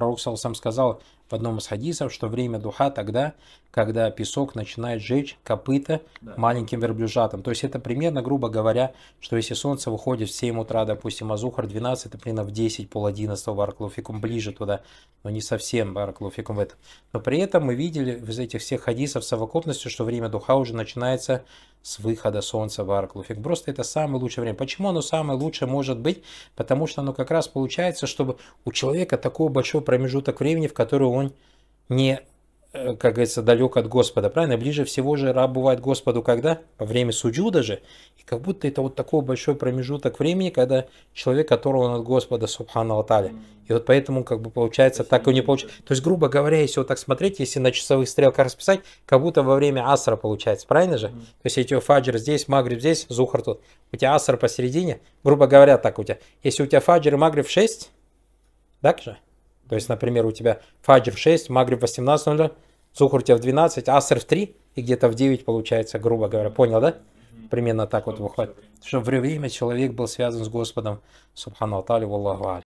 Пророк сам сказал, в одном из хадисов, что время духа тогда, когда песок начинает жечь копыта да. маленьким верблюжатом. То есть это примерно, грубо говоря, что если солнце выходит в 7 утра, допустим, азухар Зухар 12, это примерно в 10, пол 11 Бараклуфикум, ближе туда, но не совсем Бараклуфикум в этом. Но при этом мы видели из этих всех хадисов совокупностью, что время духа уже начинается с выхода солнца в Арклуфик. Просто это самое лучшее время. Почему оно самое лучшее может быть? Потому что оно как раз получается, чтобы у человека такой большой промежуток времени, в который он он не, э, как говорится, далек от Господа, правильно? Ближе всего же раб бывает Господу когда? Во время суджуда же. И как будто это вот такой большой промежуток времени, когда человек, которого он от Господа, субхану Аталя. И вот поэтому, как бы, получается, так и не получается. То есть, грубо говоря, если вот так смотреть, если на часовых стрелках расписать, как будто во время асра получается, правильно же? Mm. То есть, если у тебя фаджр здесь, магриб здесь, зухар тут, у тебя асра посередине, грубо говоря, так у тебя. Если у тебя фаджр и магриб 6, так же? То есть, например, у тебя фаджр в 6, магриб в 18.00, цукур у тебя в 12, аср в 3 и где-то в 9 получается, грубо говоря. Понял, да? Примерно так вот выходит. Чтобы в время человек был связан с Господом. Субхану Атали, Валлаху